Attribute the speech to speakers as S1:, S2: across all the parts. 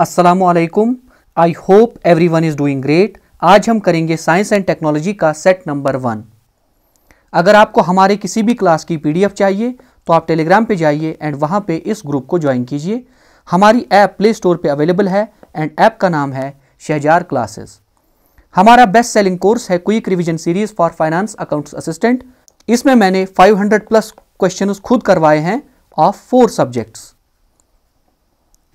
S1: वालेकुम I hope everyone is doing great आज हम करेंगे साइंस एंड टेक्नोलॉजी का सेट नंबर वन अगर आपको हमारे किसी भी क्लास की पीडीएफ चाहिए तो आप टेलीग्राम पे जाइए एंड वहाँ पे इस ग्रुप को ज्वाइन कीजिए हमारी ऐप प्ले स्टोर पे अवेलेबल है एंड ऐप का नाम है शहजार क्लासेस हमारा बेस्ट सेलिंग कोर्स है quick revision series for finance accounts assistant इसमें मैंने 500 प्लस क्वेश्चन खुद करवाए हैं ऑफ फोर सब्जेक्ट्स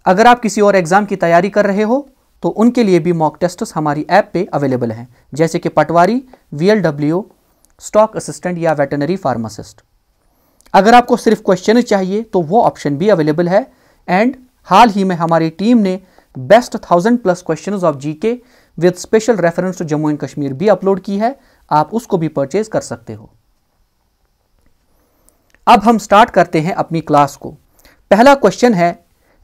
S1: अगर आप किसी और एग्ज़ाम की तैयारी कर रहे हो तो उनके लिए भी मॉक टेस्ट्स हमारी ऐप पे अवेलेबल हैं जैसे कि पटवारी डब्ल्यू स्टॉक असिस्टेंट या वेटनरी फार्मासिस्ट अगर आपको सिर्फ क्वेश्चन चाहिए तो वो ऑप्शन भी अवेलेबल है एंड हाल ही में हमारी टीम ने best thousand plus question of G K with special reference to Jammu and Kashmir भी अपलोड की है आप उसको भी परचेज कर सकते हो अब हम स्टार्ट करते हैं अपनी क्लास को पहला क्वेश्चन है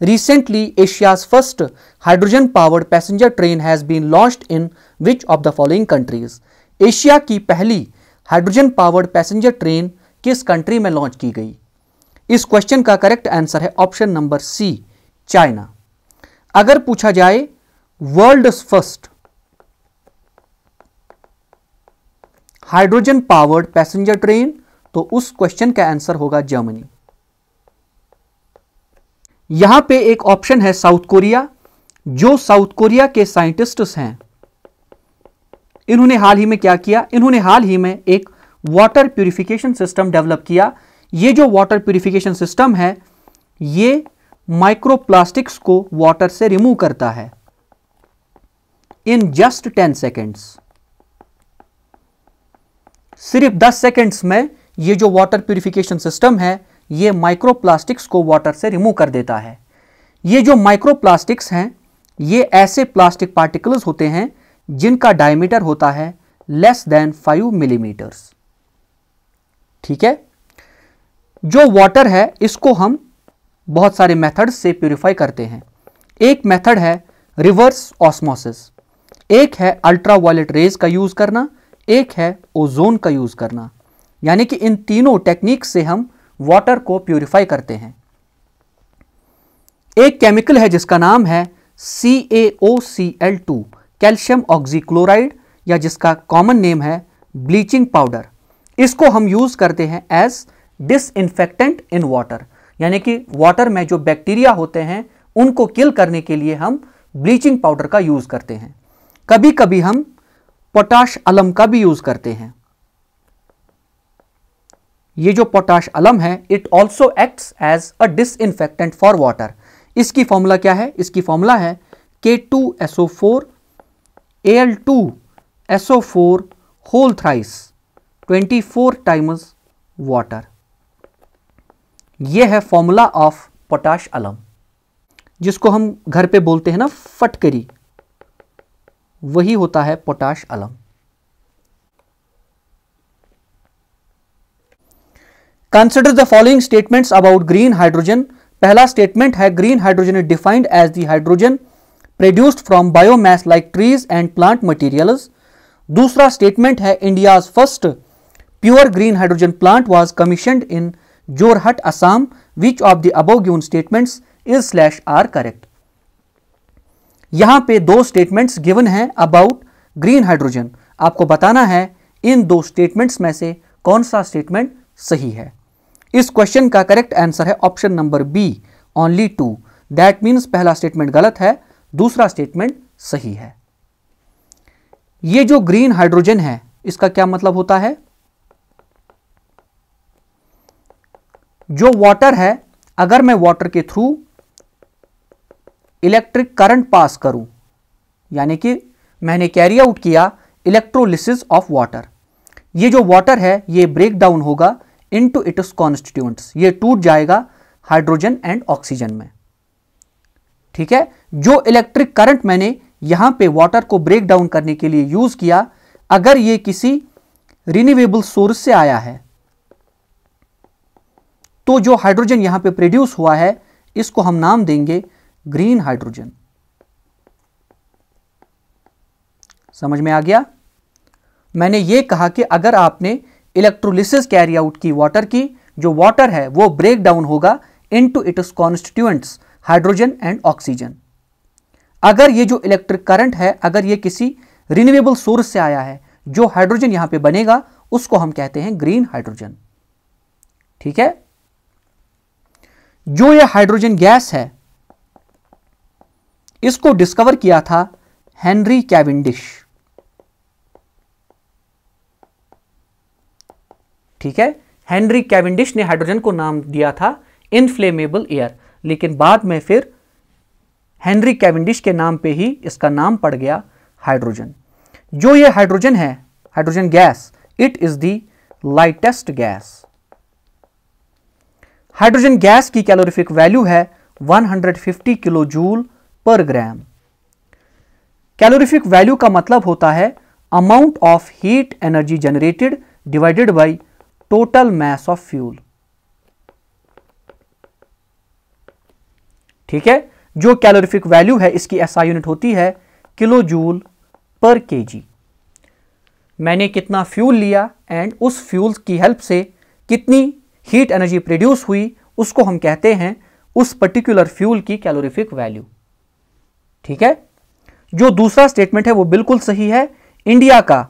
S1: Recently, Asia's first hydrogen powered passenger train has been launched in which of the following countries? Asia की पहली हाइड्रोजन पावर्ड पैसेंजर ट्रेन किस कंट्री में लॉन्च की गई इस क्वेश्चन का करेक्ट आंसर है ऑप्शन नंबर सी चाइना अगर पूछा जाए world first hydrogen powered passenger train तो उस क्वेश्चन का आंसर होगा जर्मनी यहां पे एक ऑप्शन है साउथ कोरिया जो साउथ कोरिया के साइंटिस्ट्स हैं इन्होंने हाल ही में क्या किया इन्होंने हाल ही में एक वाटर प्यूरिफिकेशन सिस्टम डेवलप किया ये जो वाटर प्यूरिफिकेशन सिस्टम है ये माइक्रोप्लास्टिक्स को वाटर से रिमूव करता है इन जस्ट टेन सेकेंड्स सिर्फ दस सेकेंड्स में ये जो वाटर प्यूरिफिकेशन सिस्टम है ये माइक्रोप्लास्टिक्स को वाटर से रिमूव कर देता है ये जो माइक्रोप्लास्टिक्स हैं ये ऐसे प्लास्टिक पार्टिकल्स होते हैं जिनका डायमीटर होता है लेस देन फाइव मिलीमीटर्स ठीक है जो वाटर है इसको हम बहुत सारे मेथड्स से प्योरीफाई करते हैं एक मेथड है रिवर्स ऑस्मोसिस एक है अल्ट्रा वायलेट रेज का यूज़ करना एक है ओजोन का यूज़ करना यानी कि इन तीनों टेक्निक से हम वाटर को प्योरीफाई करते हैं एक केमिकल है जिसका नाम है C A O C L two calcium oxychloride या जिसका कॉमन नेम है ब्लीचिंग पाउडर इसको हम यूज़ करते हैं एज डिसइनफेक्टेंट इन वाटर यानी कि वाटर में जो बैक्टीरिया होते हैं उनको किल करने के लिए हम ब्लीचिंग पाउडर का यूज़ करते हैं कभी कभी हम पोटाश अलम का भी यूज़ करते हैं ये जो पोटाश अलम है it also acts as a disinfectant for water इसकी फॉर्मूला क्या है इसकी फॉर्मूला है K two S O four A L two S O four whole thrice twenty four times water ये है फॉर्मूला ऑफ पोटाश अलम जिसको हम घर पे बोलते हैं ना फटकरी वही होता है potash alum consider the following statements about green hydrogen पहला स्टेटमेंट है green hydrogen is defined as the hydrogen produced from biomass like trees and plant material दूसरा स्टेटमेंट है India's first pure green hydrogen plant was commissioned in Jorhat Assam which of the above given statements is slash are correct यहां पे दो statements given हैं about green hydrogen आपको बताना है इन दो स्टेटमेंट्स में से कौन सा स्टेटमेंट सही है इस क्वेश्चन का करेक्ट आंसर है option number B only two that means पहला स्टेटमेंट गलत है दूसरा स्टेटमेंट सही है ये जो ग्रीन हाइड्रोजन है इसका क्या मतलब होता है जो वाटर है अगर मैं वाटर के थ्रू इलेक्ट्रिक करंट पास करूं यानी कि मैंने कैरी आउट किया इलेक्ट्रोलिसिस ऑफ वाटर ये जो वाटर है ये ब्रेक डाउन होगा इनटू इट्स कॉन्स्टिट्यूंट ये टूट जाएगा हाइड्रोजन एंड ऑक्सीजन में ठीक है जो इलेक्ट्रिक करंट मैंने यहां पे वाटर को ब्रेक डाउन करने के लिए यूज किया अगर ये किसी रिन्यूएबल सोर्स से आया है तो जो हाइड्रोजन यहां पे प्रोड्यूस हुआ है इसको हम नाम देंगे ग्रीन हाइड्रोजन समझ में आ गया मैंने ये कहा कि अगर आपने इलेक्ट्रोलिसिस कैरी आउट की वाटर की जो वाटर है वो ब्रेक डाउन होगा into its constituents hydrogen and oxygen अगर ये जो इलेक्ट्रिक करंट है अगर ये किसी रिन्यूएबल सोर्स से आया है जो हाइड्रोजन यहां पे बनेगा उसको हम कहते हैं ग्रीन हाइड्रोजन ठीक है जो ये हाइड्रोजन गैस है इसको डिस्कवर किया था हेनरी कैविंडिश ठीक है हेनरी कैविंडिश ने हाइड्रोजन को नाम दिया था इनफ्लेमेबल एयर लेकिन बाद में फिर हेनरी कैविंडिश के नाम पे ही इसका नाम पड़ गया हाइड्रोजन जो ये हाइड्रोजन है hydrogen gas it is the lightest gas hydrogen gas की कैलोरीफिक वैल्यू है 150 किलो जूल पर ग्राम कैलोरीफिक वैल्यू का मतलब होता है amount of heat energy generated divided by total mass of fuel ठीक है जो कैलोरीफिक वैल्यू है इसकी एसआई यूनिट होती है किलो जूल पर केजी मैंने कितना फ्यूल लिया एंड उस फ्यूल की हेल्प से कितनी हीट एनर्जी प्रोड्यूस हुई उसको हम कहते हैं उस पर्टिकुलर फ्यूल की कैलोरीफिक वैल्यू ठीक है जो दूसरा स्टेटमेंट है वो बिल्कुल सही है इंडिया का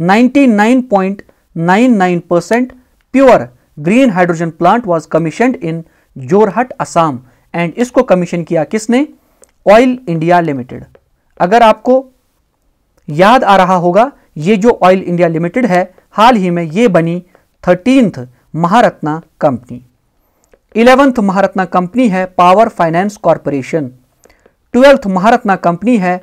S1: 99.99 percent pure green hydrogen plant was commission in Jorhat Assam and इसको कमीशन किया किसने ऑयल इंडिया लिमिटेड अगर आपको याद आ रहा होगा ये जो ऑयल इंडिया लिमिटेड है हाल ही में ये बनी thirteenth Maharatna company eleventh Maharatna company है power finance corporation twelfth Maharatna company है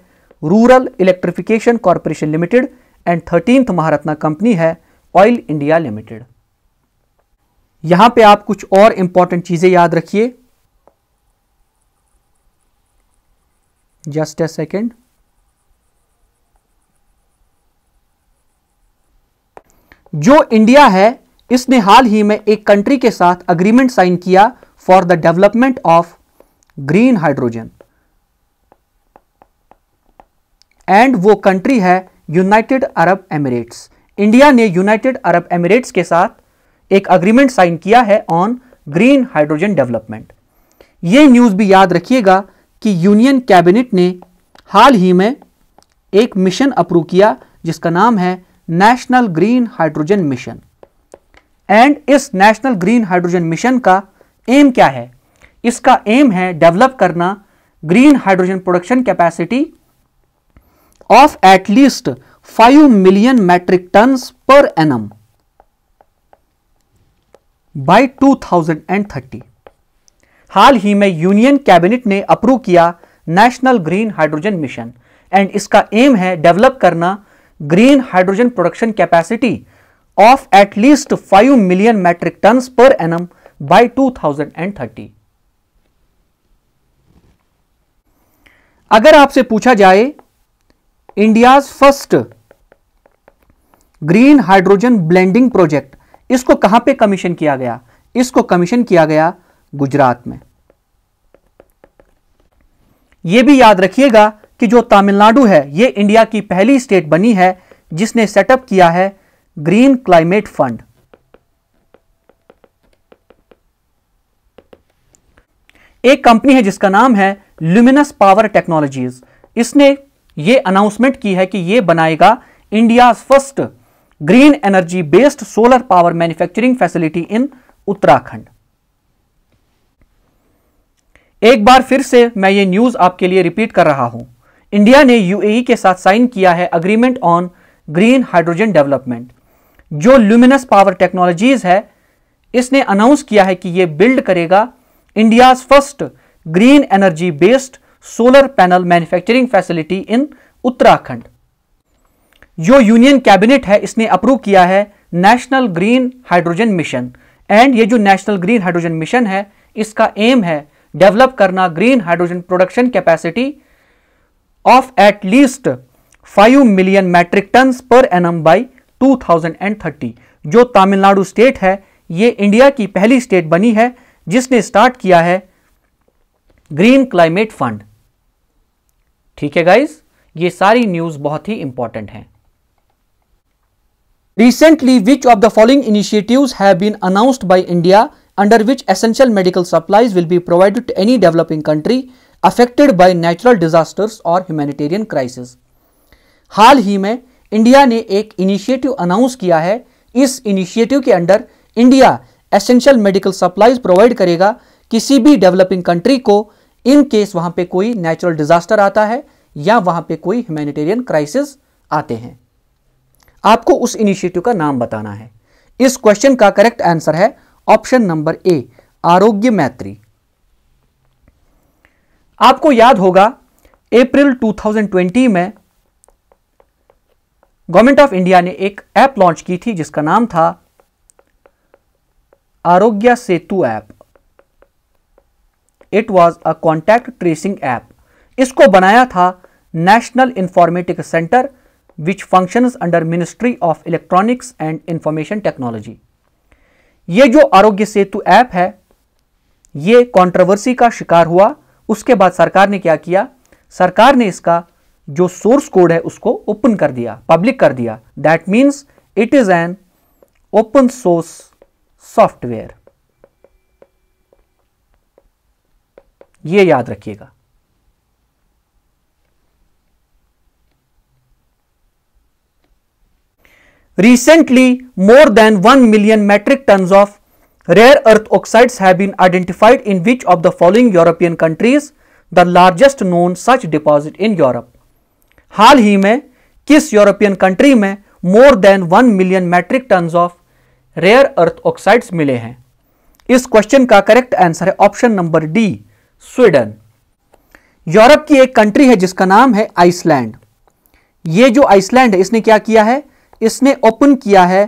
S1: rural electrification corporation limited and thirteenth Maharatna company है ऑयल इंडिया लिमिटेड यहां पे आप कुछ और इंपॉर्टेंट चीजें याद रखिए जस्ट ए सेकेंड जो इंडिया है इसने हाल ही में एक कंट्री के साथ अग्रीमेंट साइन किया for the development of green hydrogen and वो कंट्री है यूनाइटेड अरब एमिरेट्स इंडिया ने यूनाइटेड अरब एमिरेट्स के साथ एक अग्रीमेंट साइन किया है ऑन ग्रीन हाइड्रोजन डेवलपमेंट ये न्यूज़ भी याद रखिएगा कि यूनियन कैबिनेट ने हाल ही में एक मिशन अप्रूव किया जिसका नाम है national green hydrogen mission and इस नेशनल ग्रीन हाइड्रोजन मिशन का एम क्या है इसका एम है डेवलप करना green hydrogen production capacity of at least 5 million metric tonne per annum by 2030 हाल ही में यूनियन कैबिनेट ने अप्रूव किया national green hydrogen mission and इसका एम है डेवलप करना green hydrogen production capacity of at least 5 million metric tonne per annum by 2030 अगर आपसे पूछा जाए India's first green hydrogen blending project इसको कहां पे कमीशन किया गया इसको कमीशन किया गया गुजरात में यह भी याद रखिएगा कि जो तमिलनाडु है ये इंडिया की पहली स्टेट बनी है जिसने सेटअप किया है ग्रीन क्लाइमेट फंड एक कंपनी है जिसका नाम है ल्यूमिनस पावर टेक्नोलॉजीज इसने ये अनाउंसमेंट की है कि ये बनाएगा India first green energy based solar power manufacturing facility in Uttarakhand एक बार फिर से मैं ये न्यूज आपके लिए रिपीट कर रहा हूं इंडिया ने यूएई के साथ साइन किया है agreement on green hydrogen development जो ल्यूमिनस पावर टेक्नोलॉजीज है इसने अनाउंस किया है कि यह बिल्ड करेगा India first green energy based solar panel manufacturing facility in Uttarakhand जो यूनियन कैबिनेट है इसने अप्रूव किया है national green hydrogen mission and ये जो नेशनल ग्रीन हाइड्रोजन मिशन है इसका एम है डेवलप करना green hydrogen production capacity of at least five million metric tonne per annum by thirty जो तमिलनाडु स्टेट है ये इंडिया की पहली स्टेट बनी है जिसने स्टार्ट किया है ग्रीन क्लाइमेट फंड ठीक है गाइज ये सारी न्यूज़ बहुत ही इंपॉर्टेंट हैं Recently, which of the following initiatives have been announced by India under which essential medical supplies will be provided to any developing country affected by natural disasters or humanitarian crisis? हाल ही में India ने एक initiative announce किया है इस initiative के under India essential medical supplies provide करेगा किसी भी डेवलपिंग कंट्री को इन केस वहां पे कोई नेचुरल डिजास्टर आता है या वहां पे कोई ह्यूमैनिटेरियन क्राइसिस आते हैं आपको उस इनिशिएटिव का नाम बताना है इस क्वेश्चन का करेक्ट आंसर है option number A Aarogya Maitri आपको याद होगा अप्रैल 2020 में गवर्नमेंट ऑफ इंडिया ने एक ऐप लॉन्च की थी जिसका नाम था Aarogya Setu app it was a contact tracing app इसको बनाया था national informatic centre which functions under Ministry of Electronics and Information Technology. ये जो आरोग्य सेतु ऐप है ये कॉन्ट्रोवर्सी का शिकार हुआ उसके बाद सरकार ने क्या किया सरकार ने इसका जो सोर्स कोड है उसको ओपन कर दिया पब्लिक कर दिया that means it is an open source software ये याद रखिएगा Recently, more than 1 million metric tons of rare earth oxides have been identified in which of the following European countries, the largest known such deposit in Europe. हाल ही में किस European country में more than 1 million metric tons of rare earth oxides मिले हैं इस question का correct answer है option number D, Sweden. Europe की एक कंट्री है जिसका नाम है आइसलैंड ये जो आइसलैंड है इसने क्या किया है इसने ओपन किया है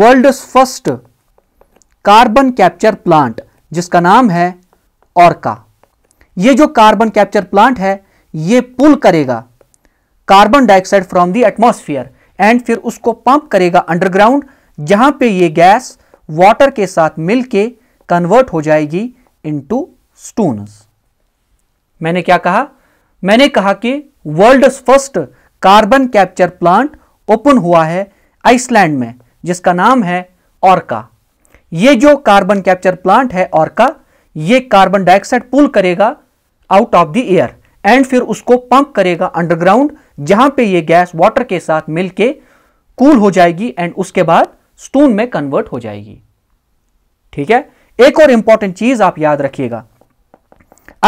S1: world first carbon capture plant जिसका नाम है ऑर्का यह जो कार्बन कैप्चर प्लांट है यह पुल करेगा carbon dioxide from the atmosphere and फिर उसको पंप करेगा अंडरग्राउंड जहां पे यह गैस वाटर के साथ मिलके कन्वर्ट हो जाएगी इनटू स्टोन्स मैंने क्या कहा मैंने कहा कि world first carbon capture plant open हुआ है आइसलैंड में जिसका नाम है ऑर्का ये जो कार्बन कैप्चर प्लांट है ऑर्का ये कार्बन डाइऑक्साइड पुल करेगा out of the air and फिर उसको पंप करेगा अंडरग्राउंड जहां पे ये गैस वाटर के साथ मिलके कूल हो जाएगी एंड उसके बाद स्टोन में कन्वर्ट हो जाएगी ठीक है एक और इंपॉर्टेंट चीज आप याद रखिएगा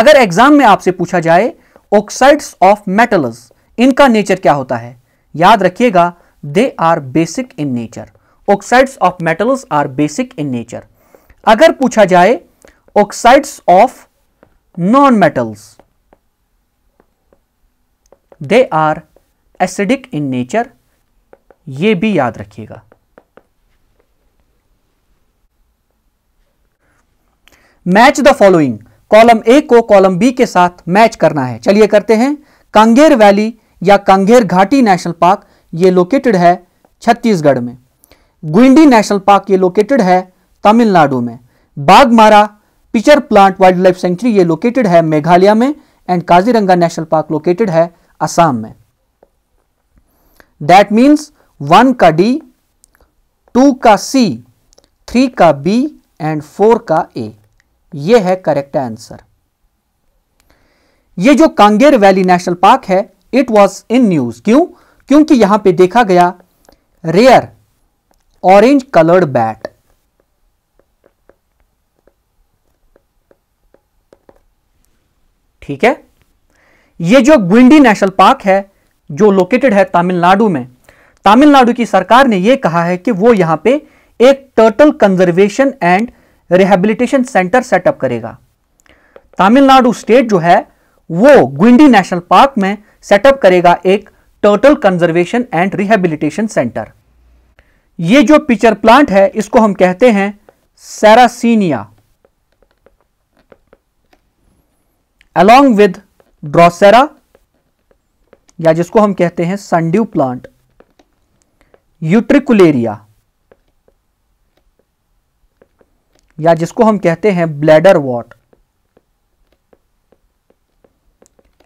S1: अगर एग्जाम में आपसे पूछा जाए ऑक्साइड्स ऑफ मेटल्स इनका नेचर क्या होता है याद रखिएगा they are basic in nature oxides of metals are basic in nature अगर पूछा जाए oxides of non metals they are acidic in nature ये भी याद रखिएगा match the following column A को कॉलम बी के साथ मैच करना है चलिए करते हैं कांगेर वैली या कंघेर घाटी नेशनल पार्क ये लोकेटेड है छत्तीसगढ़ में गुइंडी नेशनल पार्क ये लोकेटेड है तमिलनाडु में Baghmara pitcher plant wild life sanctuary ये लोकेटेड है मेघालय में and Kaziranga national park located है असम में दैट मीन्स वन का डी टू का सी थ्री का बी एंड फोर का ए ये है करेक्ट आंसर ये जो कांगेर वैली नेशनल पार्क है इट वॉज इन न्यूज क्यों क्योंकि यहां पे देखा गया रेयर ऑरेंज कलर्ड बैट ठीक है ये जो गुंडी नेशनल पार्क है जो लोकेटेड है तमिलनाडु में तमिलनाडु की सरकार ने यह कहा है कि वो यहां पे एक turtle conservation and rehabilitation centre set up करेगा तमिलनाडु स्टेट जो है वो गुंडी नेशनल पार्क में सेटअप करेगा एक total conservation and rehabilitation centre ये जो पिचर प्लांट है इसको हम कहते हैं सेरासीनिया अलोंग विद ड्रॉसेरा या जिसको हम कहते हैं संड्यू प्लांट यूट्रिकुलेरिया या जिसको हम कहते हैं bladderwort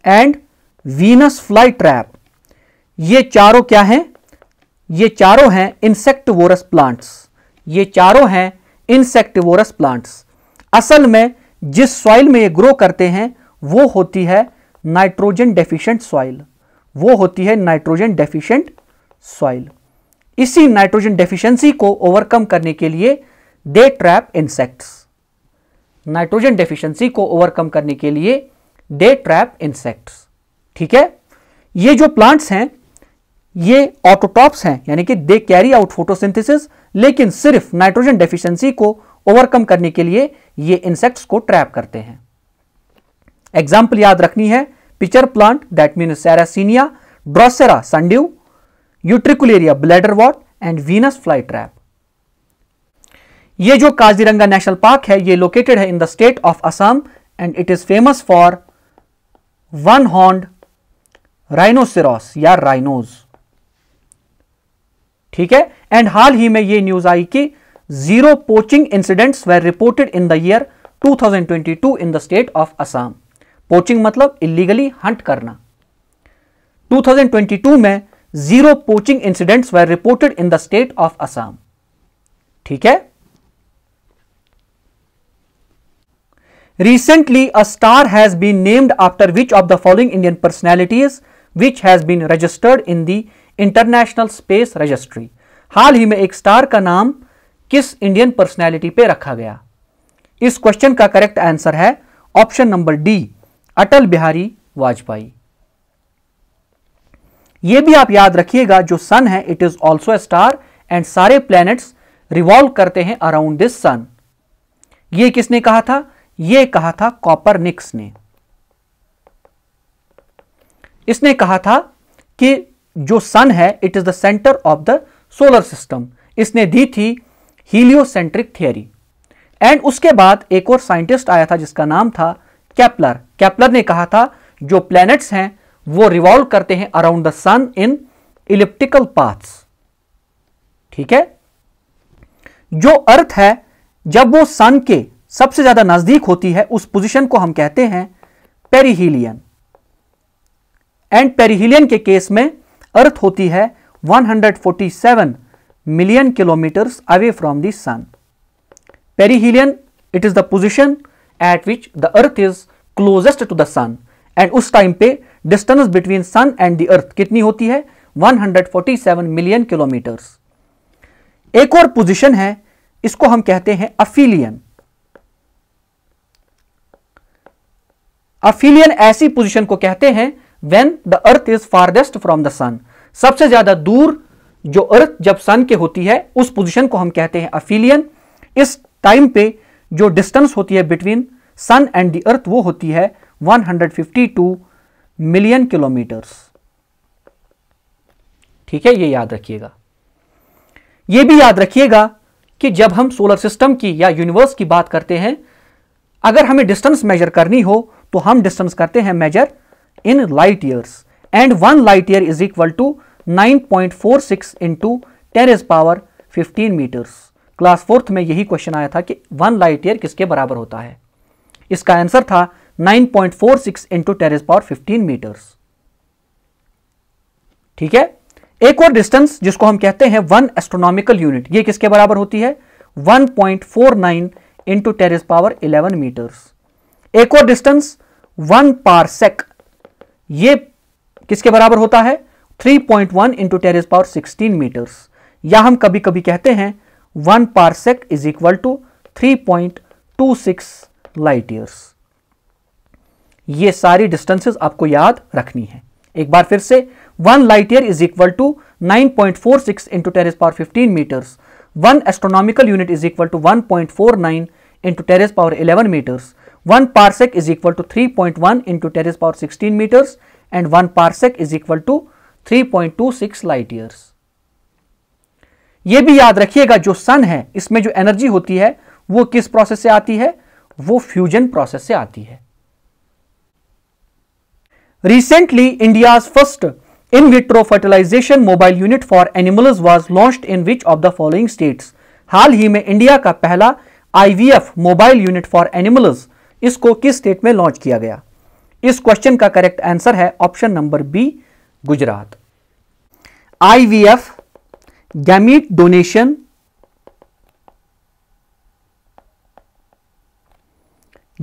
S1: and Venus flytrap ये चारों क्या हैं ये चारों हैं इंसेक्ट वोरस प्लांट्स ये चारों हैं वोरस प्लांट्स असल में जिस सॉइल में ये ग्रो करते हैं वो होती है नाइट्रोजन डेफिशिएंट सॉइल वो होती है नाइट्रोजन डेफिशिएंट सॉइल इसी नाइट्रोजन डेफिशिएंसी को ओवरकम करने के लिए they trap insects nitrogen deficiency को ओवरकम करने के लिए दे ट्रैप इंसेक्ट्स ठीक है ये जो प्लांट्स हैं ये ऑटोटॉप्स हैं यानी कि दे कैरी आउट फोटोसिंथेसिस लेकिन सिर्फ नाइट्रोजन डेफिशिएंसी को ओवरकम करने के लिए ये इंसेक्ट्स को ट्रैप करते हैं एग्जाम्पल याद रखनी है pitcher plant that mean Sarracenia Drosera sundew Utricularia bladderwort and Venus flytrap ये जो काजीरंगा नेशनल पार्क है ये लोकेटेड है in the state of Assam and it is famous for one horned rhinoceros या राइनोज ठीक है एंड हाल ही में यह न्यूज आई कि zero poaching incidents were reported in the year 2022 in the state of Assam poaching मतलब इलीगली हंट करना 2022 में zero poaching incidents were reported in the state of Assam ठीक है recently a star has been named after which of the following Indian personalities which has been registered in the international space registry हाल ही में एक star का नाम किस Indian personality पे रखा गया इस क्वेश्चन का करेक्ट आंसर है option number D Atal Bihari Vajpayee यह भी आप याद रखिएगा जो सन है it is also a star and सारे प्लैनेट्स रिवॉल्व करते हैं अराउंड दिस सन ये किसने कहा था ये कहा था कॉपर निक्स ने इसने कहा था कि जो सन है it is the centre of the solar system इसने दी थी हीलियोसेंट्रिक थियरी एंड उसके बाद एक और साइंटिस्ट आया था जिसका नाम था कैप्लर कैप्लर ने कहा था जो प्लैनेट्स हैं वो रिवॉल्व करते हैं around the sun in elliptical paths ठीक है जो अर्थ है जब वो सन के सबसे ज्यादा नजदीक होती है उस पोजीशन को हम कहते हैं पेरिहीलियन एंड पेरीहिलियन के केस में अर्थ होती है 147 million kilometres away from the sun perihelion it is the position at which the earth is closest to the sun and उस टाइम पे distance between sun and the earth कितनी होती है 147 million kilometres एक और position है इसको हम कहते हैं अफिलियन अफिलियन ऐसी पोजिशन को कहते हैं when the earth is farthest from the sun सबसे ज्यादा दूर जो अर्थ जब सन के होती है उस पोजिशन को हम कहते हैं अफिलियन इस टाइम पे जो डिस्टेंस होती है between sun and the earth वो होती है 152 मिलियन किलोमीटर्स ठीक है ये याद रखिएगा ये भी याद रखिएगा कि जब हम सोलर सिस्टम की या यूनिवर्स की बात करते हैं अगर हमें डिस्टेंस मेजर करनी हो तो हम डिस्टेंस करते हैं measure in light years and 1 light year is equal to 9.46 into 10 is power 15 meters class fourth में यही क्वेश्चन आया था कि वन लाइट ईयर किसके बराबर होता है इसका आंसर था 9.46 point four six into ten raised power fifteen metres ठीक है एक और डिस्टेंस जिसको हम कहते हैं वन एस्ट्रोनॉमिकल यूनिट ये किसके बराबर होती है 1.49 point four nine into ten raised power eleven metres एक और डिस्टेंस वन पारसेक ये किसके बराबर होता है 3.1 point one into ten raised power sixteen metres या हम कभी कभी कहते हैं one parsec is equal to 3.26 light years ये सारी डिस्टेंसेस आपको याद रखनी है एक बार फिर से one light year is equal to 9.46 point four six into ten raised power fifteen metres one astronomical unit is equal to one point four nine into ten raised power eleven metres parsec is equal to three point one into ten raised power sixteen metres and one parsec is equal to three point two six light years ये भी याद रखिएगा जो sun है इसमें जो energy होती है वो किस प्रोसेस से आती है वो फ्यूजन प्रोसेस से आती है recently India first in vitro fertilisation mobile unit for animals was launched in which of the following states हाल ही में इंडिया का पहला IVF mobile unit for animals इसको किस स्टेट में लॉन्च किया गया इस क्वेश्चन का करेक्ट आंसर है option number B Gujarat IVF gamete donation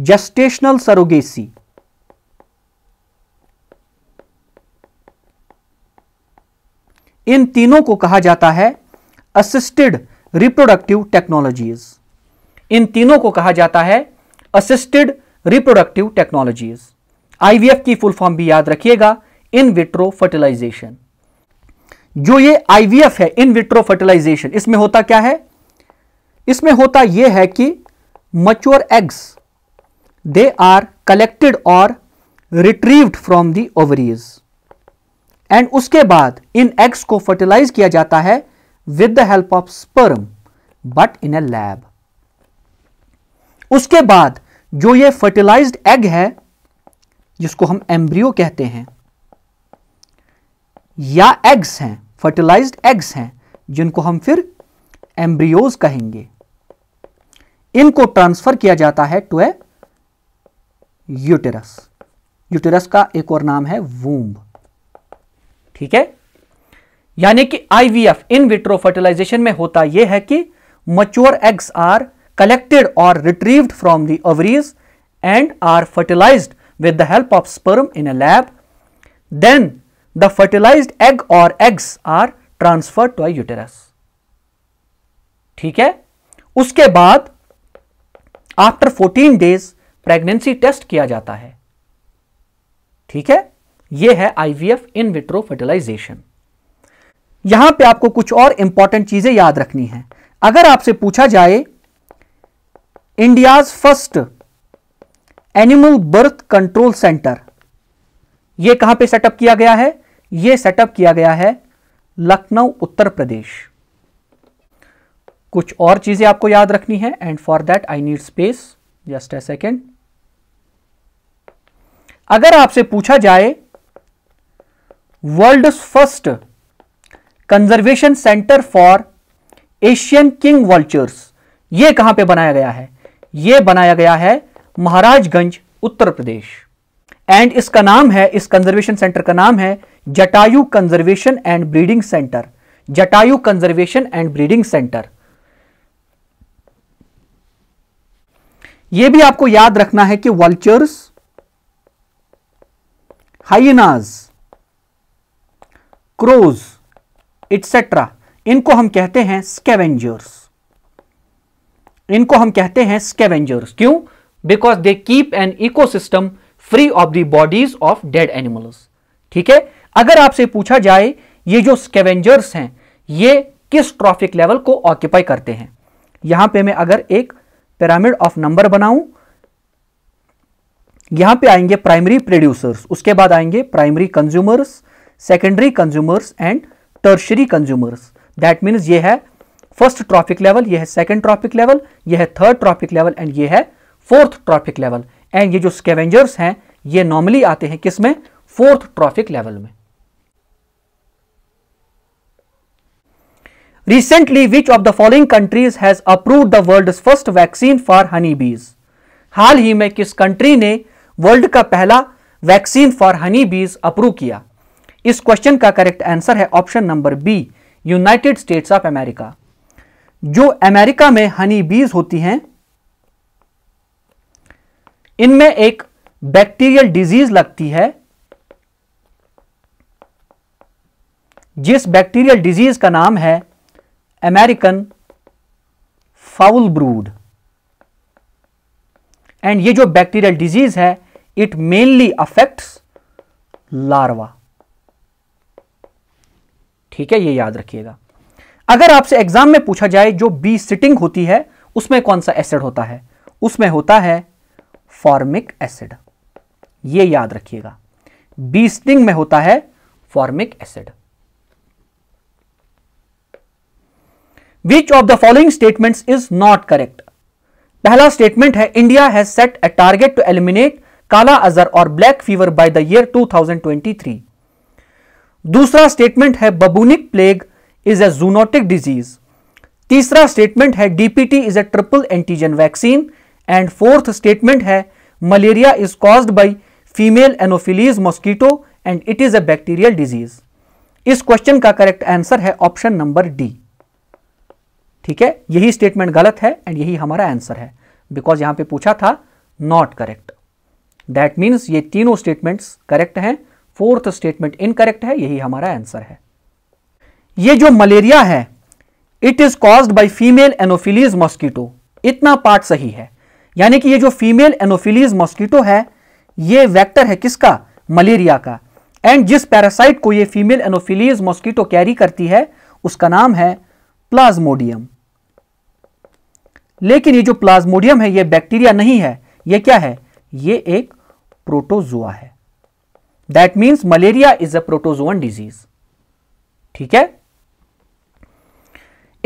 S1: gestational surrogacy इन तीनों को कहा जाता है असिस्टेड रिप्रोडक्टिव टेक्नोलॉजीज इन तीनों को कहा जाता है असिस्टेड रिप्रोडक्टिव टेक्नोलॉजीज आईवीएफ की फुल फॉर्म भी याद रखिएगा इन विट्रो फर्टिलाइजेशन जो ये आईवीएफ है इन विट्रो फर्टिलाइजेशन इसमें होता क्या है इसमें होता यह है कि mature eggs they are collected और retrieved from the ovaries and उसके बाद इन एग्स को फर्टिलाइज किया जाता है with the help of sperm but in a lab उसके बाद जो ये फर्टिलाइज्ड एग है जिसको हम एम्ब्रियो कहते हैं या एग्स हैं फर्टिलाइज्ड एग्स हैं जिनको हम फिर एम्ब्रियोज कहेंगे इनको ट्रांसफर किया जाता है टू ए यूटेरस यूटेरस का एक और नाम है वूम्ब ठीक है यानी कि आईवीएफ इन विट्रो फर्टिलाइजेशन में होता यह है कि mature eggs are collected or retrieved from the ovaries and are fertilized with the help of sperm in a lab. Then the fertilized egg or eggs are transferred to a uterus. theek hai uske baad after 14 days pregnancy test किया जाता है ठीक है यह है IVF इन vitro fertilisation यहां पे आपको कुछ और इंपॉर्टेंट चीजें याद रखनी है अगर आपसे पूछा जाए India's first animal birth control centre यह कहां पे सेटअप किया गया है यह सेटअप किया गया है लखनऊ उत्तर प्रदेश कुछ और चीजें आपको याद रखनी है and for that I need space just a second अगर आपसे पूछा जाए world first conservation centre for Asian king vultures यह कहां पे बनाया गया है ये बनाया गया है महाराजगंज उत्तर प्रदेश एंड इसका नाम है इस कंजर्वेशन सेंटर का नाम है Jatayu conservation and breeding centre Jatayu conservation and breeding centre यह भी आपको याद रखना है कि वल्चर्स हाइनाज क्रोज एटसेट्रा इनको हम कहते हैं स्केवेंजर्स इनको हम कहते हैं स्केवेंजर्स क्यों because they keep an ecosystem free of the bodies of dead animals ठीक है अगर आपसे पूछा जाए ये जो स्केवेंजर्स हैं ये किस ट्रॉफिक लेवल को ऑक्यूपाई करते हैं यहां पे मैं अगर एक पिरामिड ऑफ नंबर बनाऊं यहां पे आएंगे प्राइमरी प्रोड्यूसर्स उसके बाद आएंगे primary consumers secondary consumers and tertiary consumers that means ये है फर्स्ट ट्रॉपिक लेवल यह है सेकेंड ट्रॉपिक लेवल यह है थर्ड ट्रॉपिक लेवल एंड ये है फोर्थ ट्रॉपिक लेवल एंड ये जो स्केवेंजर्स हैं ये नॉर्मली आते हैं किसमें फोर्थ ट्रॉफिक लेवल में recently which of the following countries has approved the world's first vaccine for honey bees हाल ही में किस कंट्री ने वर्ल्ड का पहला वैक्सीन फॉर हनी बीज अप्रूव किया इस क्वेश्चन का करेक्ट आंसर है option number B United States of America जो अमेरिका में हनी बीज होती हैं इनमें एक बैक्टीरियल डिजीज लगती है जिस बैक्टीरियल डिजीज का नाम है अमेरिकन फाउल ब्रूड एंड ये जो बैक्टीरियल डिजीज है इट मेनली अफेक्ट्स लार्वा ठीक है ये याद रखिएगा अगर आपसे एग्जाम में पूछा जाए जो बी सिटिंग होती है उसमें कौन सा एसिड होता है उसमें होता है फॉर्मिक एसिड ये याद रखिएगा बी सिटिंग में होता है formic acid which of the following statement is not correct पहला स्टेटमेंट है India has set a target to eliminate kala azar और black fever by the year 2023 दूसरा स्टेटमेंट है bubonic plague is a zoonotic disease तीसरा statement है DPT is a triple antigen vaccine and fourth statement है malaria is caused by female Anopheles mosquito and it is a bacterial disease इस question का correct answer है option number D ठीक है यही statement गलत है एंड यही हमारा आंसर है बिकॉज यहां पे पूछा था नॉट करेक्ट दैट मीन्स ये तीनों स्टेटमेंट्स करेक्ट हैं फोर्थ स्टेटमेंट इनकरेक्ट है यही हमारा आंसर है ये जो मलेरिया है it is caused by female Anopheles mosquito इतना पार्ट सही है यानी कि ये जो फीमेल एनोफिलीज मॉस्किटो है ये वेक्टर है किसका मलेरिया का एंड जिस पैरासाइट को ये फीमेल एनोफिलीज मॉस्किटो कैरी करती है उसका नाम है प्लाज्मोडियम लेकिन ये जो प्लाज्मोडियम है ये बैक्टीरिया नहीं है ये क्या है ये एक प्रोटोजुआ है that means malaria is a protozoan disease ठीक है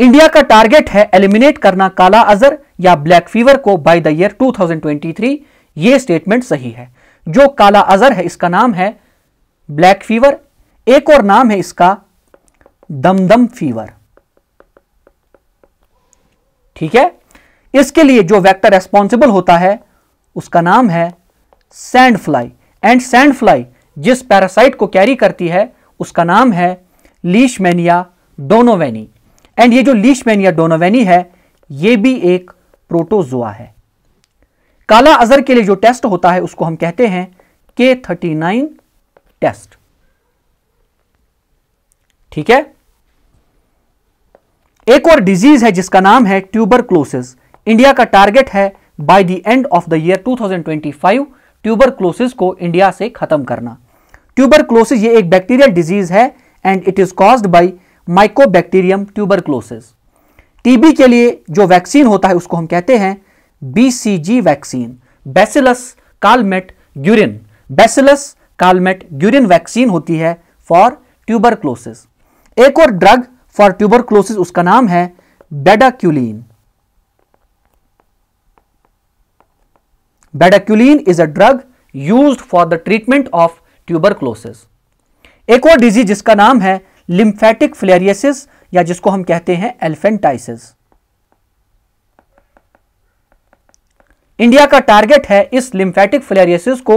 S1: इंडिया का टारगेट है एलिमिनेट करना काला अजर या ब्लैक फीवर को बाय द ईयर 2023 ये स्टेटमेंट सही है जो काला अजर है इसका नाम है ब्लैक फीवर एक और नाम है इसका दमदम फीवर ठीक है इसके लिए जो वेक्टर रेस्पॉन्सिबल होता है उसका नाम है sand fly and sand fly जिस पैरासाइट को कैरी करती है उसका नाम है लीशमेनिया डोनोवेनी एंड ये जो लीशमैन या डोनोवेनी है ये भी एक प्रोटोजोआ है काला अजर के लिए जो टेस्ट होता है उसको हम कहते हैं के थर्टी नाइन टेस्ट ठीक है एक और डिजीज है जिसका नाम है ट्यूबर क्लोसिस इंडिया का टारगेट है by the end of the year 2025 tuberculosis को इंडिया से खत्म करना ट्यूबर क्लोसिस ये एक बैक्टीरियल डिजीज है and it is caused by Mycobacterium tuberculosis TB के लिए जो वैक्सीन होता है उसको हम कहते हैं BCG vaccine bacillus Calmette Guerin bacillus Calmette Guerin vaccine होती है फॉर ट्यूबरक्लोसिस एक और ड्रग फॉर ट्यूबरक्लोसिस उसका नाम है bedaquiline bedaquiline is a drug used for the treatment of tuberculosis एक और डिजीज जिसका नाम है लिम्फेटिक फ्लेरियसिस या जिसको हम कहते हैं एल्फेंटाइसिस इंडिया का टारगेट है इस लिम्फेटिक फ्लेरियसिस को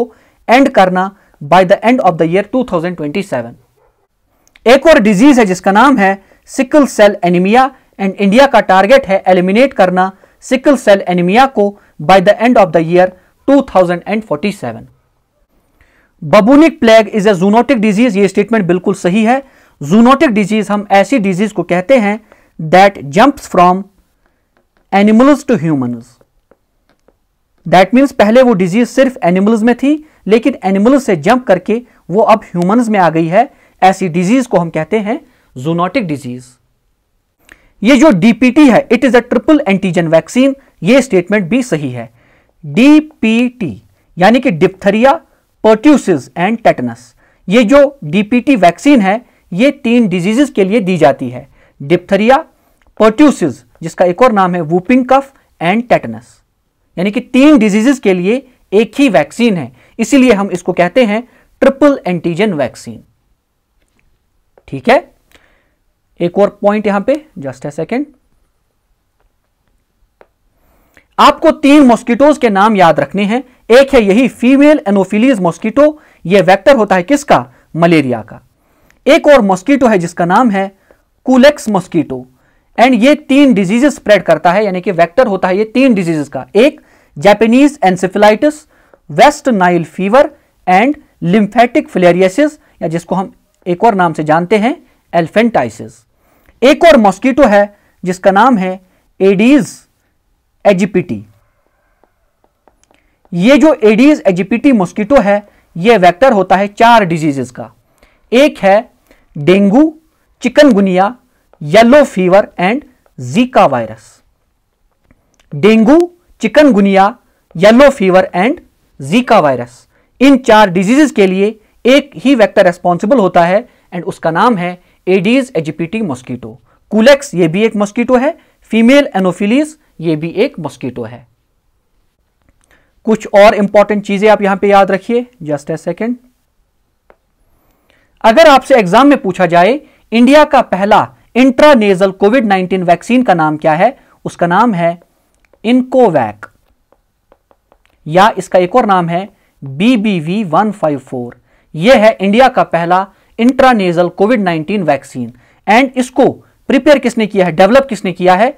S1: एंड करना by the end of the year 2027 एक और डिजीज है जिसका नाम है sickle cell anaemia and India का टारगेट है एलिमिनेट करना सिकल सेल एनीमिया को by the end of the year 2047 bubonic plague is a zoonotic disease ये स्टेटमेंट बिल्कुल सही है जूनोटिक डिजीज हम ऐसी डिजीज को कहते हैं that jumps from animals to humans that means पहले वो डिजीज सिर्फ एनिमल्स में थी लेकिन एनिमल्स से जंप करके वो अब ह्यूमन्स में आ गई है ऐसी डिजीज को हम कहते हैं जूनोटिक डिजीज ये जो डीपीटी है it is a triple antigen vaccine ये स्टेटमेंट भी सही है डीपीटी यानी कि डिप्थरिया पर्ट्यूसिस एंड टेटनस ये जो डीपीटी वैक्सीन है ये तीन डिजीजेस के लिए दी जाती है डिप्थरिया पर्ट्यूसिस जिसका एक और नाम है वूपिंग कफ एंड टेटनस यानी कि तीन डिजीजेस के लिए एक ही वैक्सीन है इसीलिए हम इसको कहते हैं ट्रिपल एंटीजन वैक्सीन ठीक है एक और पॉइंट यहां पे जस्ट ए सेकेंड आपको तीन मॉस्किटोज के नाम याद रखने हैं एक है यही फीमेल एनोफिलीज मॉस्किटो यह वेक्टर होता है किसका मलेरिया का एक और मॉस्किटो है जिसका नाम है कुलेक्स मॉस्किटो एंड ये तीन डिजीजेस स्प्रेड करता है यानी कि वेक्टर होता है ये तीन डिजीजेस का एक Japanese encephalitis West Nile fever and lymphatic filariasis या जिसको हम एक और नाम से जानते हैं एल्फेंटाइसिस एक और मॉस्कीटो है जिसका नाम है एडीज एजिपिटी ये जो एडीज एजिपिटी मॉस्कीटो है ये वेक्टर होता है चार डिजीजेस का एक है dengue chikungunya yellow fever and Zika virus dengue chikungunya yellow fever and Zika virus इन चार डिजीजेज के लिए एक ही वेक्टर रेस्पॉन्सिबल होता है एंड उसका नाम है एडीज एजिपिटी मॉस्कीटो कुलेक्स ये भी एक मॉस्कीटो है फीमेल एनोफिलीज ये भी एक मॉस्किटो है कुछ और इंपॉर्टेंट चीजें आप यहां पे याद रखिए जस्ट ए सेकेंड अगर आपसे एग्जाम में पूछा जाए इंडिया का पहला इंट्रानेजल कोविड 19 वैक्सीन का नाम क्या है उसका नाम है इनकोवैक या इसका एक और नाम है बीबीवी 154 यह है इंडिया का पहला इंट्रानेजल कोविड 19 वैक्सीन एंड इसको प्रिपेयर किसने किया है डेवलप किसने किया है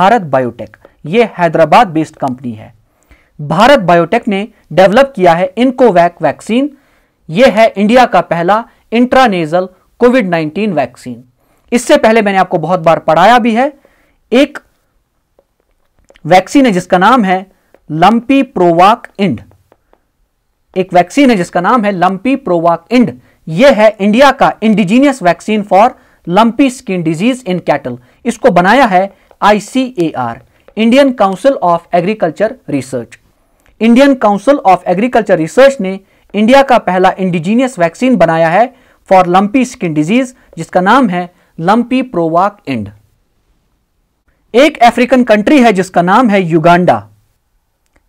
S1: भारत बायोटेक यह हैदराबाद बेस्ड कंपनी है भारत बायोटेक ने डेवलप किया है इनकोवैक वैक्सीन यह है इंडिया का पहला इंट्रानेजल कोविड 19 वैक्सीन इससे पहले मैंने आपको बहुत बार पढ़ाया भी है एक वैक्सीन है जिसका नाम है लंपी प्रोवाक इंड एक वैक्सीन है जिसका नाम है लंपी प्रोवाक इंड यह है इंडिया का indigenous vaccine for lumpy skin disease in cattle इसको बनाया है ICAR Indian Council of Agriculture Research Indian Council of Agriculture Research ने इंडिया का पहला इंडिजीनियस वैक्सीन बनाया है फॉर लंपी स्किन डिजीज जिसका नाम है लंपी प्रोवाक इंड एक अफ्रीकन कंट्री है जिसका नाम है युगांडा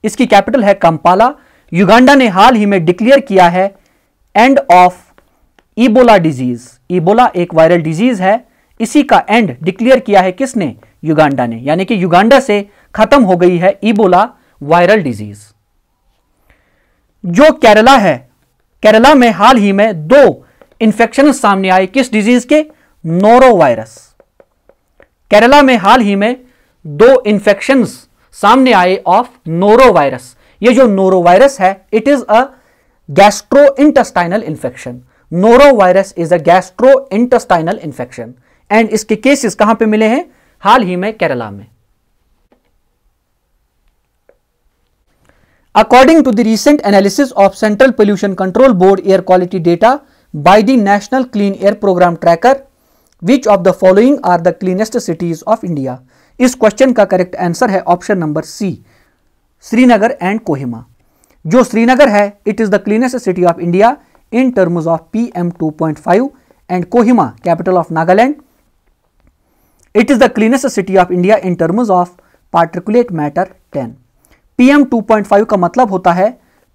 S1: इसकी कैपिटल है कंपाला युगांडा ने हाल ही में डिक्लेयर किया है end of Ebola disease Ebola एक वायरल डिजीज है इसी का एंड डिक्लेयर किया है किसने युगांडा ने यानी कि युगांडा से खत्म हो गई है इबोला वायरल डिजीज जो केरला है केरला में हाल ही में दो इंफेक्शन सामने आए किस डिजीज के नोरो वायरस केरला में हाल ही में दो इंफेक्शन सामने आए ऑफ नोरो वायरस ये जो नोरो वायरस है it is a gastrointestinal infection norovirus is a gastrointestinal infection and इसके केसेस कहां पे मिले हैं हाल ही में केरला में according to the recent analysis of Central Pollution Control Board air quality data by the National Clean Air Program tracker which of the following are the cleanest cities of India इस question का correct answer है option number C Srinagar and Kohima जो श्रीनगर है it is the cleanest city of India in terms of P M two point five and Kohima capital of Nagaland it is the cleanest city of India in terms of particulate matter ten P M two point five का मतलब होता है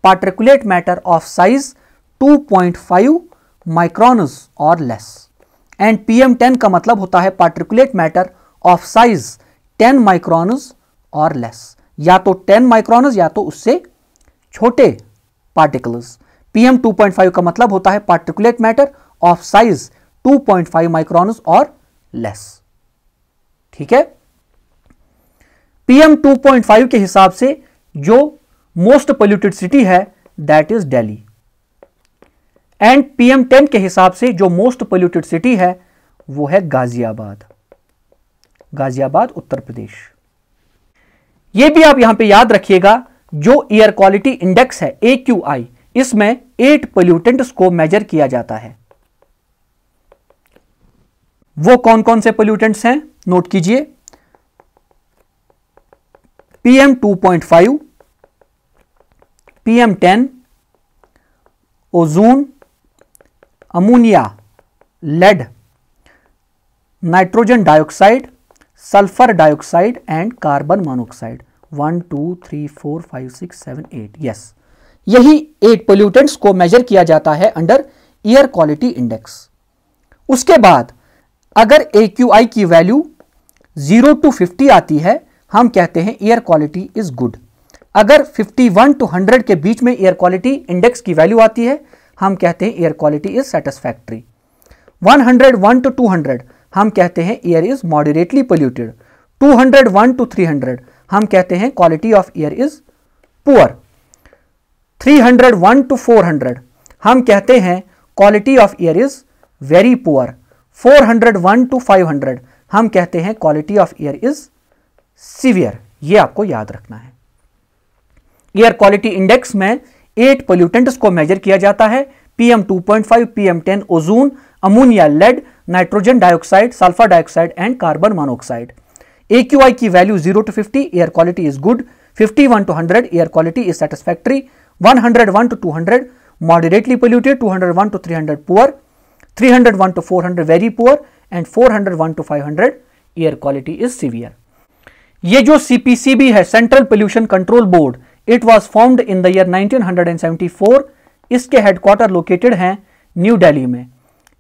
S1: particulate matter of size two point five microns और less and PM ten का मतलब होता है particulate matter of size ten microns और लेस या तो टेन माइक्रोनस या तो उससे छोटे पार्टिकल्स पीएम फाइव का मतलब होता है particulate matter of size two point five microns और लेस ठीक है पीएम फाइव के हिसाब से जो मोस्ट पोल्यूटेड सिटी है that is Delhi and PM ten के हिसाब से जो मोस्ट पोल्यूटेड सिटी है वो है गाजियाबाद गाजियाबाद उत्तर प्रदेश ये भी आप यहां पे याद रखिएगा जो एयर क्वालिटी इंडेक्स है ए क्यू आई इसमें एट पोल्यूटेंट्स को मेजर किया जाता है वो कौन कौन से पोल्यूटेंट्स हैं नोट कीजिए PM 2.5 PM 10 ozone ammonia lead nitrogen dioxide sulphur dioxide and carbon monoxide one two three four five six seven eight yes यही एट पोल्यूटेंट्स को मेजर किया जाता है अंडर एयर क्वालिटी इंडेक्स उसके बाद अगर ए की वैल्यू जीरो टू फिफ्टी आती है हम कहते हैं एयर क्वालिटी इज गुड अगर 51 टू 100 के बीच में एयर क्वालिटी इंडेक्स की वैल्यू आती है हम कहते हैं air quality is satisfactory 101 to 200 हम कहते हैं air is moderately polluted 201 to 300 हम कहते हैं quality of air is poor 301 to 400 हम कहते हैं quality of air is very poor 401 to 500 हम कहते हैं quality of air is severe ये आपको याद रखना है एयर क्वालिटी इंडेक्स में एट पोल्यूटेंट्स को मेजर किया जाता है PM 2.5, PM 10, ozone ammonia lead nitrogen dioxide sulphur dioxide and carbon monoxide AQI की value 0 to 50 air quality is good 51 to 100 air quality is satisfactory 101 to 200 moderately polluted 201 to 300 poor 301 to 400 very poor and 401 to 500 air quality is severe ये जो CPCB है Central Pollution Control Board it was found in the year 1974 इसके headquarter located हैं New Delhi में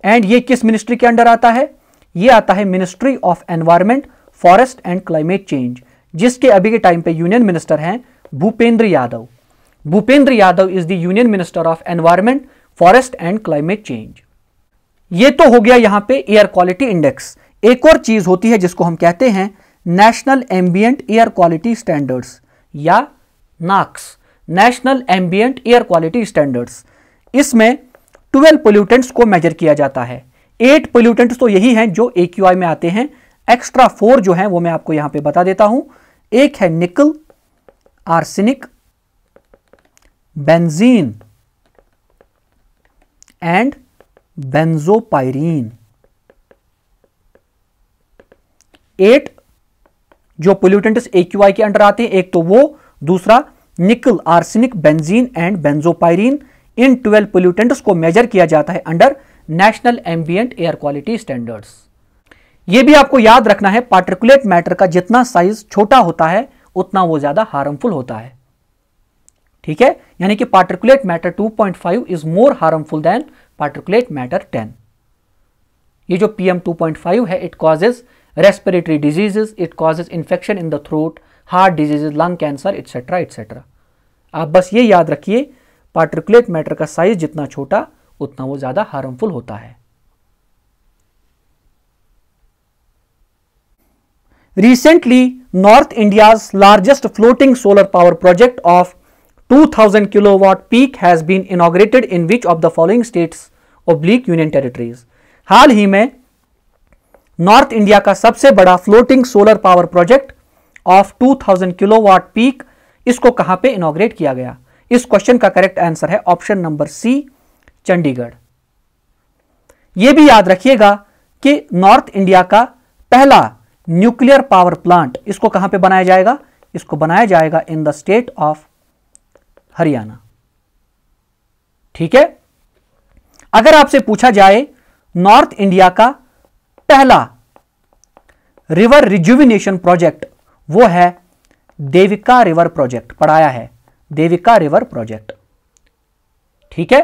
S1: and ये किस ministry के under आता है ये आता है Ministry of environment forest and climate Change जिसके अभी के टाइम पे यूनियन मिनिस्टर हैं Bhupender Yadav Bhupender Yadav is the union minister of environment forest and climate change ये तो हो गया यहां पे एयर क्वालिटी इंडेक्स एक और चीज होती है जिसको हम कहते हैं National Ambient Air Quality Standards या NAAQS National Ambient Air Quality Standards इसमें ट्वेल्व पोल्यूटेंट्स को मेजर किया जाता है एट पोल्यूटेंट्स तो यही हैं जो ए में आते हैं एक्स्ट्रा फोर जो हैं वो मैं आपको यहां पे बता देता हूं एक है nickel arsenic benzene and benzopyrene eight जो पोल्यूटेंट्स ए के अंडर आते हैं एक तो वो दूसरा nickel arsenic benzene and benzopyrene इन ट्वेल्व पोल्यूटेंट्स को मेजर किया जाता है under National Ambient Air Quality Standards ये भी आपको याद रखना है पार्टिकुलेट मैटर का जितना साइज छोटा होता है उतना वो ज्यादा हार्मफुल होता है ठीक है यानी कि particulate matter 2.5 is more harmful than particulate matter 10 ये जो पीएम 2.5 है it causes respiratory diseases it causes infection in the throat heart diseases lung cancer et cetera et cetera आप बस ये याद रखिए पार्टिकुलेट मैटर का साइज जितना छोटा उतना वो ज्यादा हार्मफुल होता है recently North India largest floating solar power project of 2000 kilowatt peak has been inaugurated in which of the following states oblique union territories हाल ही में नॉर्थ इंडिया का सबसे बड़ा floating solar power project of 2000 kilowatt peak इसको कहां पे inaugurate किया गया इस क्वेश्चन का करेक्ट आंसर है ऑप्शन नंबर सी चंडीगढ़ यह भी याद रखिएगा कि नॉर्थ इंडिया का पहला न्यूक्लियर पावर प्लांट इसको कहां पे बनाया जाएगा इसको बनाया जाएगा in the state of Haryana ठीक है अगर आपसे पूछा जाए नॉर्थ इंडिया का पहला रिवर रिज्यूविनेशन प्रोजेक्ट वो है देविका रिवर प्रोजेक्ट पढ़ाया है देविका रिवर प्रोजेक्ट ठीक है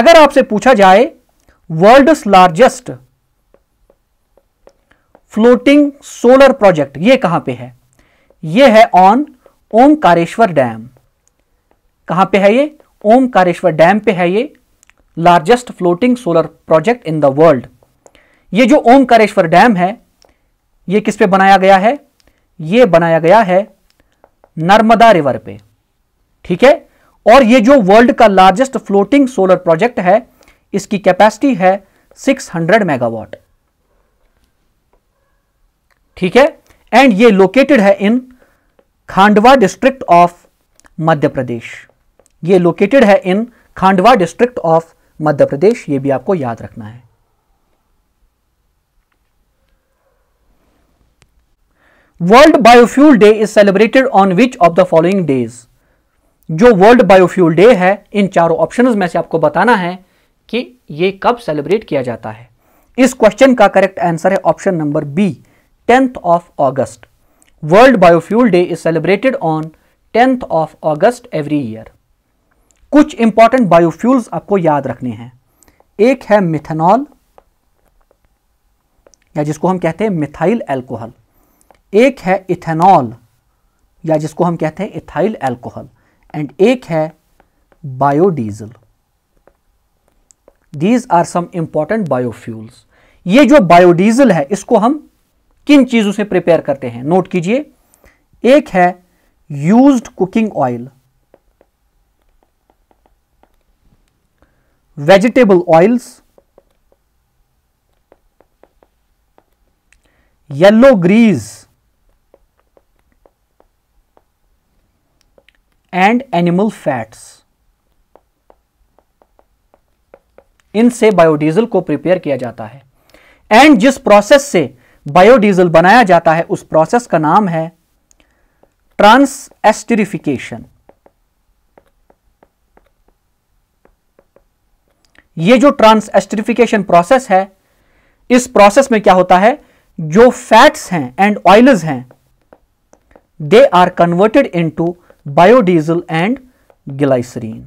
S1: अगर आपसे पूछा जाए world largest floating solar project ये कहां पे है ये है ऑन ओमकारेश्वर डैम कहां पे है ये ओमकारेश्वर डैम पे है ये largest floating solar project in the world ये जो ओमकारेश्वर डैम है ये किस पे बनाया गया है ये बनाया गया है नर्मदा रिवर पे ठीक है और ये जो वर्ल्ड का लार्जेस्ट फ्लोटिंग सोलर प्रोजेक्ट है इसकी कैपेसिटी है 600 मेगावाट ठीक है एंड ये लोकेटेड है in Khandwa district of Madhya Pradesh ये लोकेटेड है in Khandwa district of Madhya Pradesh ये भी आपको याद रखना है World Biofuel Day is celebrated on which of the following days जो वर्ल्ड बायोफ्यूल डे है इन चारों ऑप्शन में से आपको बताना है कि ये कब सेलिब्रेट किया जाता है इस क्वेश्चन का करेक्ट आंसर है option number B tenth of August World Biofuel Day is celebrated on tenth of August every year कुछ इंपॉर्टेंट बायोफ्यूल्स आपको याद रखने हैं एक है मिथेनॉल या जिसको हम कहते हैं मिथाइल एल्कोहल एक है इथेनॉल या जिसको हम कहते हैं इथाइल एल्कोहल एंड एक है biodiesel these are some important biofuels ये जो बायोडीजल है इसको हम किन चीज़ों से प्रिपेयर करते हैं नोट कीजिए एक है used cooking oil vegetable oils yellow grease and animal fats इनसे बायोडीजल को प्रिपेयर किया जाता है एंड जिस प्रोसेस से बायोडीजल बनाया जाता है उस प्रोसेस का नाम है ट्रांस एस्टरिफिकेशन ये जो ट्रांस एस्टरिफिकेशन प्रोसेस है इस प्रोसेस में क्या होता है जो फैट्स हैं एंड ऑयल्स हैं they are converted into biodiesel and glycerine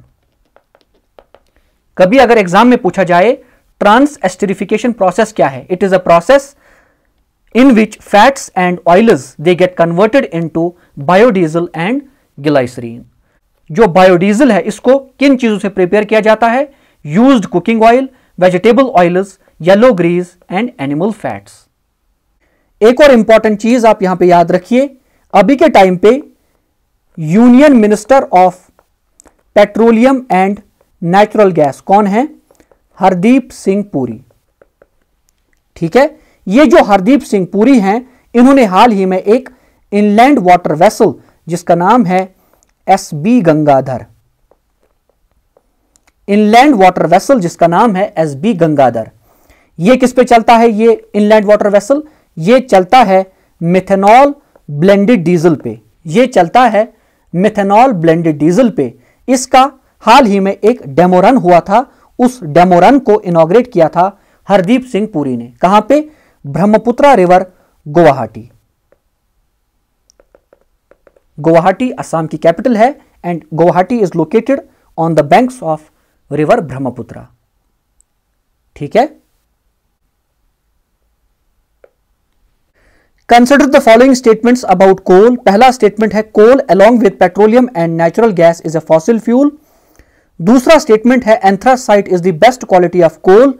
S1: कभी अगर एग्जाम में पूछा जाए ट्रांस एस्टरिफिकेशन प्रोसेस क्या है it is a process which fats and oil they get converted into biodiesel and glycerine जो बायोडीजल है इसको किन चीजों से प्रिपेयर किया जाता है used cooking oil vegetable oils yellow grease and animal fats एक और इंपॉर्टेंट चीज आप यहां पे याद रखिए अभी के टाइम पे union minister of petroleum and natural gas कौन है हरदीप सिंह पुरी ठीक है ये जो हरदीप सिंह पुरी हैं इन्होंने हाल ही में एक इनलैंड वाटर वेसल जिसका नाम है S B Gangadhar inland water vessel जिसका नाम है एस बी गंगाधर ये किस पे चलता है ये इनलैंड वाटर वेसल ये चलता है मिथेनॉल ब्लेंडेड डीजल पे ये चलता है मेथेनॉल ब्लेंडेड डीजल पे इसका हाल ही में एक डेमो रन हुआ था उस डेमो रन को इनोग्रेट किया था हरदीप सिंह पुरी ने कहां पे ब्रह्मपुत्रा रिवर गुवाहाटी गुवाहाटी असम की कैपिटल है and Guwahati is located on the banks of river Brahmaputra ठीक है consider the following statements about coal पहला स्टेटमेंट है coal along with petroleum and natural gas is a fossil fuel दूसरा स्टेटमेंट है anthracite is the best quality of coal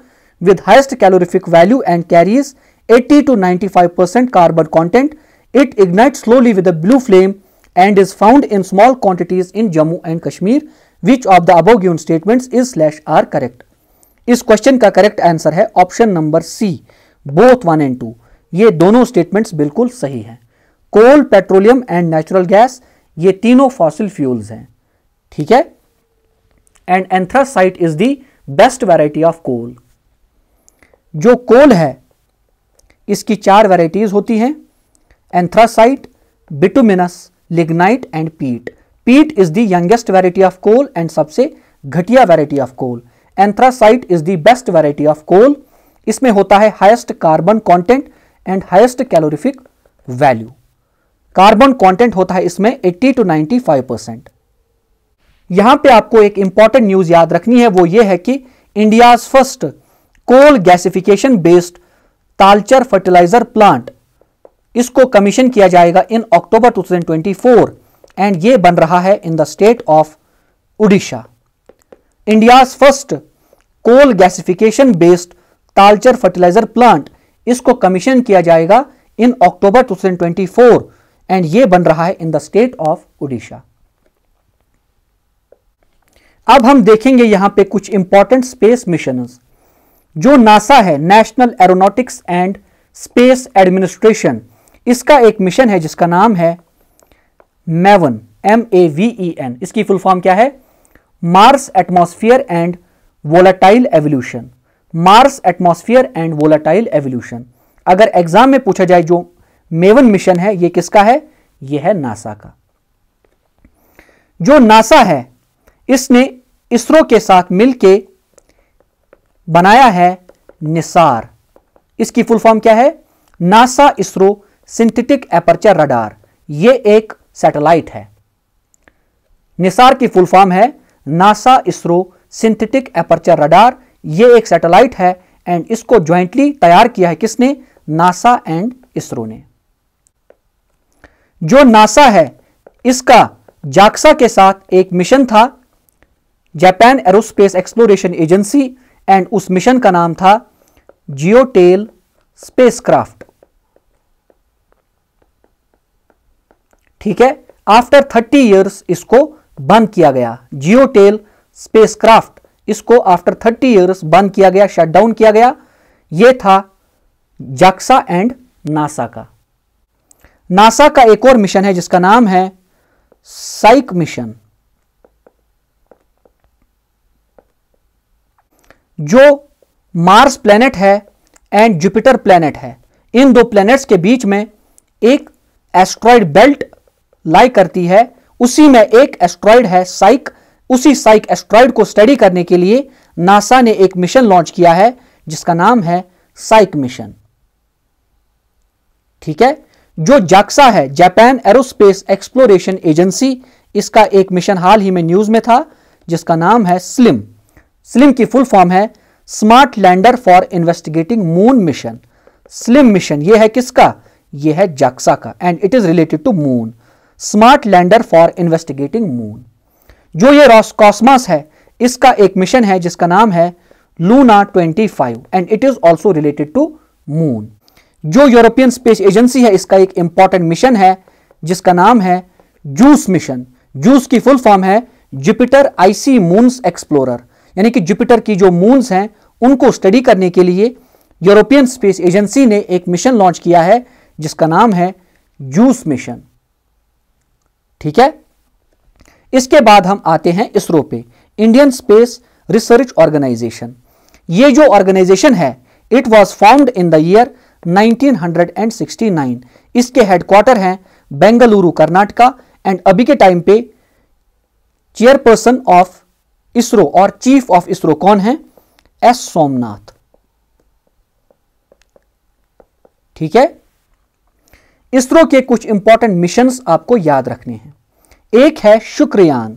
S1: with highest calorific value and carries 80 to 95 percent carbon content it ignite slowly with blue flame and is found in small quantities in Jammu and Kashmir which of the above given statements is slash are correct इस question का correct answer है option number C both one and two ये दोनों statements बिल्कुल सही हैं coal petroleum and natural gas ये तीनों फॉसिल फ्यूल्स हैं ठीक है and anthracite is the best variety of coal जो कोल है इसकी चार वैरायटीज होती हैं anthracite bituminous lignite and peat peat is the youngest variety of coal and सबसे घटिया variety of coal anthracite is the best variety of coal इसमें होता है highest carbon content and highest calorific value carbon content होता है इसमें 80 to 95 percent यहां पे आपको एक इंपॉर्टेंट न्यूज याद रखनी है वो ये है कि India first coal gasification based Talcher fertiliser plant इसको कमीशन किया जाएगा इन अक्टूबर 2024 एंड ये बन रहा है in the state of Orissa India's first coal gasification based Talcher fertiliser plant इसको कमीशन किया जाएगा इन अक्टूबर 2024 एंड ये बन रहा है in the state of Orissa अब हम देखेंगे यहां पे कुछ इंपॉर्टेंट स्पेस मिशन जो नासा है National Aeronautics and Space Administration इसका एक मिशन है जिसका नाम है MAVEN M A V E N इसकी फुल फॉर्म क्या है Mars atmosphere and volatile evolution Mars atmosphere and volatile evolution अगर एग्जाम में पूछा जाए जो मेवन मिशन है ये किसका है ये है नासा का जो नासा है इसने इसरो के साथ मिलके बनाया है निसार इसकी फुल फॉर्म क्या है NASA ISRO synthetic aperture radar ये एक सैटेलाइट है निसार की फुल फॉर्म है NASA ISRO synthetic aperture radar ये एक सैटेलाइट है एंड इसको ज्वाइंटली तैयार किया है किसने नासा एंड इसरो ने जो नासा है इसका जाक्सा के साथ एक मिशन था Japan Aerospace Exploration Agency and उस मिशन का नाम था जियोटेल स्पेसक्राफ्ट ठीक है आफ्टर थर्टी ईयर्स इसको बंद किया गया जियोटेल स्पेसक्राफ्ट इसको आफ्टर थर्टी ईयर्स बंद किया गया शट डाउन किया गया यह था जाक्सा एंड नासा का नासा का एक और मिशन है जिसका नाम है साइक मिशन जो मार्स प्लेनेट है एंड जुपिटर प्लेनेट है इन दो प्लेनेट्स के बीच में एक एस्ट्रॉइड बेल्ट लाई करती है उसी में एक एस्ट्रॉइड है साइक उसी साइक एस्ट्रॉइड को स्टडी करने के लिए नासा ने एक मिशन लॉन्च किया है जिसका नाम है साइक मिशन ठीक है जो जाक्सा है जापान एरोस्पेस एक्सप्लोरेशन एजेंसी इसका एक मिशन हाल ही में न्यूज में था जिसका नाम है स्लिम स्लिम की फुल फॉर्म है smart lander for investigating moon mission SLIM mission यह है किसका यह है जाक्सा का and it is related to moon smart lander for investigating moon जो ये कॉस्मास है इसका एक मिशन है जिसका नाम है Luna 25 and it is also related to moon जो यूरोपियन स्पेस एजेंसी है इसका एक इंपॉर्टेंट मिशन है जिसका नाम है जूस मिशन जूस की फुल फॉर्म है जुपिटर आईसी मून्स एक्सप्लोरर यानी कि जुपिटर की जो मून्स हैं उनको स्टडी करने के लिए यूरोपियन स्पेस एजेंसी ने एक मिशन लॉन्च किया है जिसका नाम है जूस मिशन ठीक है इसके बाद हम आते हैं इसरो पे इंडियन स्पेस रिसर्च ऑर्गेनाइजेशन ये जो ऑर्गेनाइजेशन है it was found in the year 1969 इसके हेडक्वार्टर हैं बेंगलुरु कर्नाटका एंड अभी के टाइम पे चेयरपर्सन ऑफ इसरो और चीफ ऑफ इसरो कौन है एस सोमनाथ ठीक है इसरो के कुछ इंपॉर्टेंट मिशंस आपको याद रखने हैं एक है Shukrayaan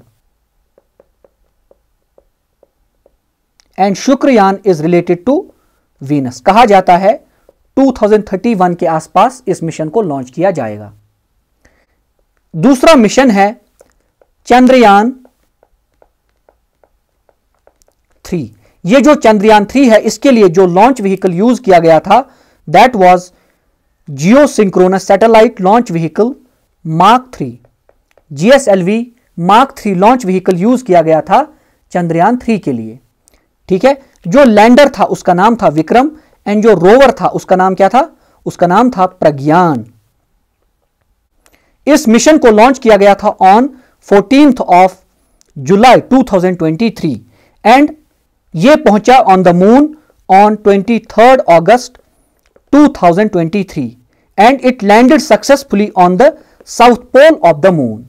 S1: and Shukrayaan is related to Venus कहा जाता है 2031 के आसपास इस मिशन को लॉन्च किया जाएगा दूसरा मिशन है चंद्रयान थ्री ये जो चंद्रयान थ्री है इसके लिए जो लॉन्च व्हीकल यूज किया गया था that was geosynchronous satellite launch vehicle mark three GSLV mark three launch vehicle use किया गया था चंद्रयान थ्री के लिए ठीक है जो लैंडर था उसका नाम था विक्रम एंड जो रोवर था उसका नाम क्या था उसका नाम था प्रज्ञान इस मिशन को लॉन्च किया गया था on fourteen of July 2023 and यह पहुंचा on the moon on twenty third August 2023 and it landed successfully on the south pole of the moon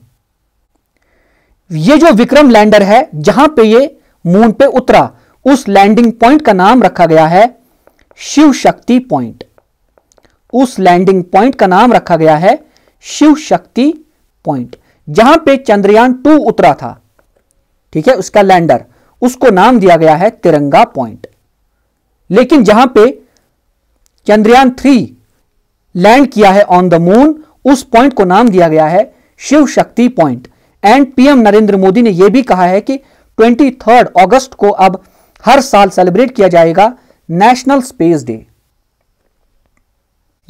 S1: ये जो विक्रम लैंडर है जहां पे ये मून पे उतरा उस लैंडिंग पॉइंट का नाम रखा गया है शिव शक्ति पॉइंट उस लैंडिंग पॉइंट का नाम रखा गया है शिव शक्ति पॉइंट जहां पे चंद्रयान टू उतरा था ठीक है उसका लैंडर उसको नाम दिया गया है तिरंगा पॉइंट लेकिन जहां पे चंद्रयान थ्री लैंड किया है ऑन द मून उस पॉइंट को नाम दिया गया है Shiv Shakti point and PM Narendra Modi ने यह भी कहा है कि ट्वेंटी अगस्त को अब हर साल सेलिब्रेट किया जाएगा नेशनल स्पेस डे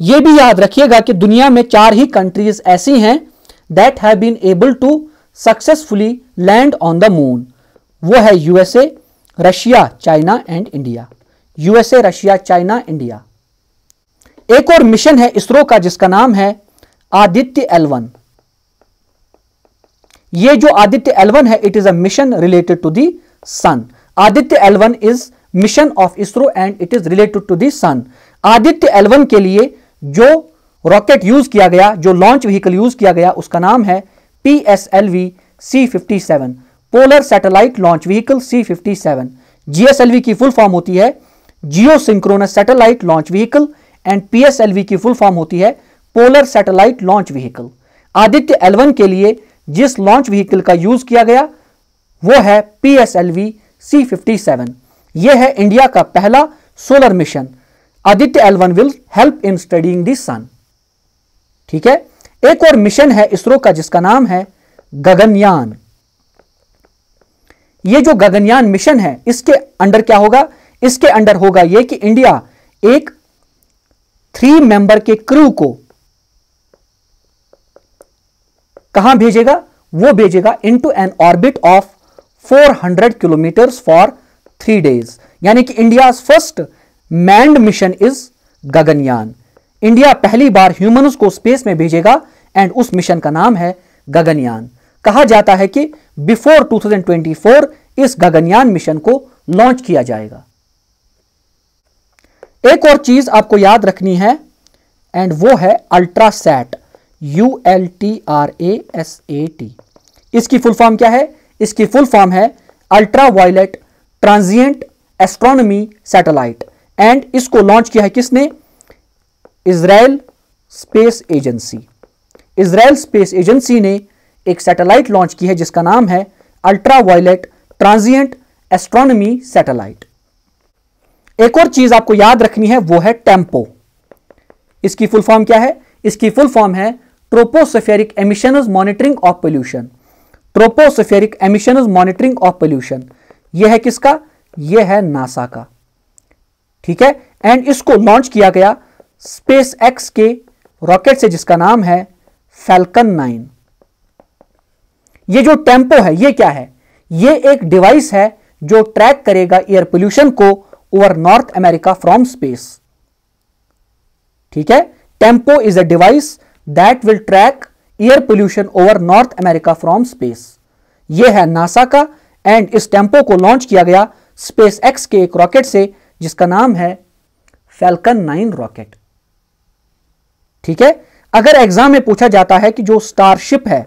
S1: यह भी याद रखिएगा कि दुनिया में चार ही कंट्रीज ऐसी हैं that have been able to successfully land on the moon वो है USA Russia China and India USA Russia China India एक और मिशन है इसरो का जिसका नाम है आदित्य एलवन ये जो आदित्य एलवन है it is a mission related to the sun Aditya L one is mission of ISRO and it is related to the sun Aditya L one के लिए जो रॉकेट यूज किया गया जो लॉन्च व्हीकल यूज किया गया उसका नाम है P S L V C fifty seven polar satellite launch vehicle C fifty seven GSLV की फुल फॉर्म होती है geosynchronous satellite launch vehicle and PSLV की फुल फॉर्म होती है polar satellite launch vehicle Aditya L one के लिए जिस launch vehicle का यूज किया गया वो है P S L V C fifty seven यह है इंडिया का पहला solar mission Aditya L one will help in studying the sun ठीक है एक और मिशन है इसरो का जिसका नाम है गगनयान ये जो गगनयान मिशन है इसके अंडर क्या होगा इसके अंडर होगा यह कि इंडिया एक थ्री मेंबर के क्रू को कहां भेजेगा वो भेजेगा into an orbit of 400 kilometre for three days यानी कि India first manned mission is Gaganyaan India पहली बार ह्यूमन को स्पेस में भेजेगा एंड उस मिशन का नाम है गगनयान कहा जाता है कि बिफोर 2024 इस गगनयान मिशन को लॉन्च किया जाएगा एक और चीज आपको याद रखनी है एंड वो है ULTRASAT U L T R A S A T इसकी फुल फॉर्म क्या है इसकी फुल फॉर्म है ultraviolet transient astronomy satellite and इसको लॉन्च किया है किसने Israel Space Agency Israel Space Agency ने एक सैटेलाइट लॉन्च की है जिसका नाम है ultraviolet transient astronomy satellite एक और चीज आपको याद रखनी है वो है टेम्पो इसकी फुल फॉर्म क्या है इसकी फुल फॉर्म है tropospheric emission monitoring of pollution tropospheric emission monitoring of pollution यह है किसका यह है नासा का ठीक है एंड इसको लॉन्च किया गया स्पेस एक्स के रॉकेट से जिसका नाम है फैल्कन नाइन ये जो टेम्पो है ये क्या है ये एक डिवाइस है जो ट्रैक करेगा एयर पोल्यूशन को over North America from space ठीक है TEMPO is a device that will track air pollution over North America from space यह है नासा का एंड इस टेम्पो को लॉन्च किया गया स्पेस एक्स के एक रॉकेट से जिसका नाम है फैल्कन नाइन रॉकेट ठीक है अगर एग्जाम में पूछा जाता है कि जो स्टारशिप है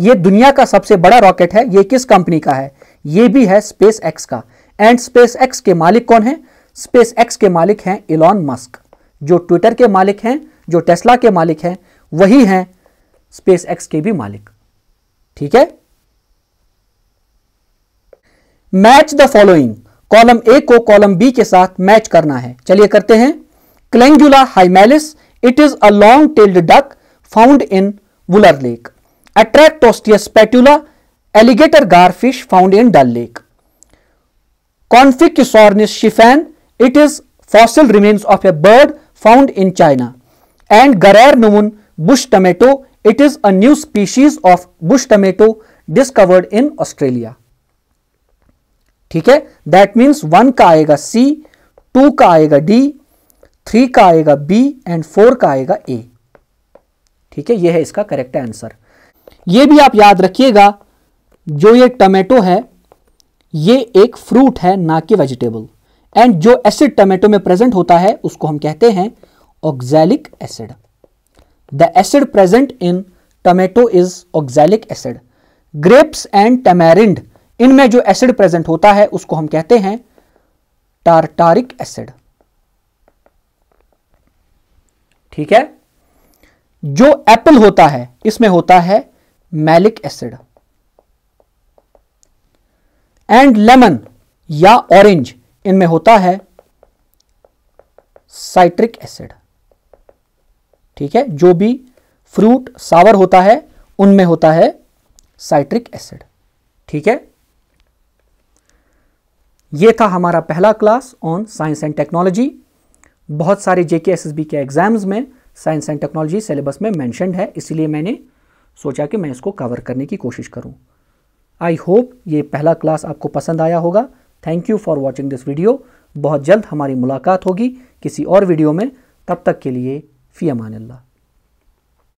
S1: यह दुनिया का सबसे बड़ा रॉकेट है यह किस कंपनी का है यह भी है स्पेस एक्स का एंड स्पेस एक्स के मालिक कौन है स्पेस एक्स के मालिक हैं इलॉन मस्क जो ट्विटर के मालिक हैं जो टेस्ला के मालिक हैं वही हैं स्पेस एक्स के भी मालिक ठीक है match the following column A को कॉलम बी के साथ मैच करना है चलिए करते हैं Clangula hyemalis it is a long tailed duck found in Wular lake ostius patula alligator gar fish found in Dal lake Confuciusornis shifan it is fossil remains of a bird found in China and गरैर नमून bush tomato it is a new species of bush tomato discovered in Australia ठीक है that means one का आएगा सी to का आएगा D three का आएगा बी एंड फोर का आएगा ए ठीक है यह है इसका करेक्ट आंसर यह भी आप याद रखिएगा जो ये टमेटो है ये एक फ्रूट है ना कि वेजिटेबल एंड जो एसिड टमेटो में प्रेजेंट होता है उसको हम कहते हैं oxalic acid. The acid present in tomato is oxalic acid grapes and tamarind इनमें जो एसिड प्रेजेंट होता है उसको हम कहते हैं टार्टारिक एसिड ठीक है जो एप्पल होता है इसमें होता है मैलिक एसिड एंड लेमन या ऑरेंज इनमें होता है साइट्रिक एसिड ठीक है जो भी फ्रूट सावर होता है उनमें होता है साइट्रिक एसिड ठीक है ये था हमारा पहला class on science and technology बहुत सारे जेके एस के एग्जाम्स में साइंस एंड टेक्नोलॉजी सिलेबस में मैंशनड है इसलिए मैंने सोचा कि मैं इसको कवर करने की कोशिश करूं आई होप ये पहला क्लास आपको पसंद आया होगा thank you for watching this video बहुत जल्द हमारी मुलाकात होगी किसी और वीडियो में तब तक के लिए في امان الله